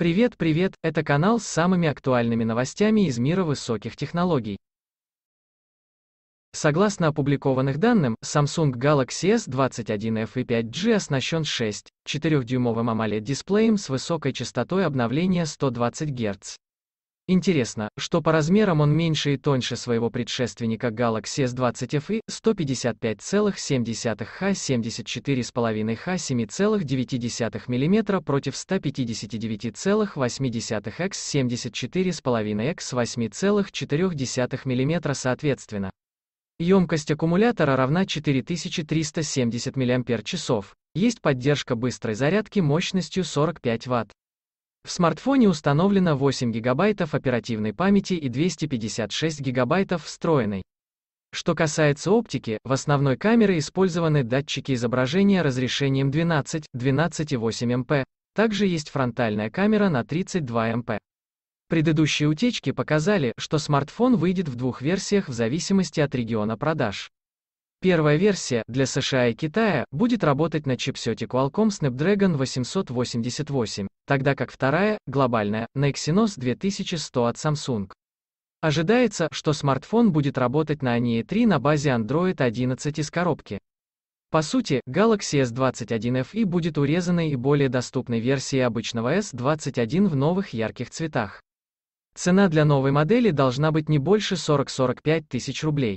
Привет, привет, это канал с самыми актуальными новостями из мира высоких технологий. Согласно опубликованных данным, Samsung Galaxy s 21 FE 5G оснащен 6,4-дюймовым AMOLED-дисплеем с высокой частотой обновления 120 Гц. Интересно, что по размерам он меньше и тоньше своего предшественника Galaxy S20FE 155,7 х 74,5 х 7,9 мм против 159,8 x 74,5 x 8,4 мм соответственно. Емкость аккумулятора равна 4370 мАч. Есть поддержка быстрой зарядки мощностью 45 Вт. В смартфоне установлено 8 гигабайтов оперативной памяти и 256 гигабайтов встроенной. Что касается оптики, в основной камере использованы датчики изображения разрешением 12, 12,8 мп. Также есть фронтальная камера на 32 мп. Предыдущие утечки показали, что смартфон выйдет в двух версиях в зависимости от региона продаж. Первая версия для США и Китая будет работать на чипсете Qualcomm Snapdragon 888, тогда как вторая, глобальная, на Exynos 2100 от Samsung. Ожидается, что смартфон будет работать на ANIE 3 на базе Android 11 из коробки. По сути, Galaxy S21 FE будет урезанной и более доступной версией обычного S21 в новых ярких цветах. Цена для новой модели должна быть не больше 40-45 тысяч рублей.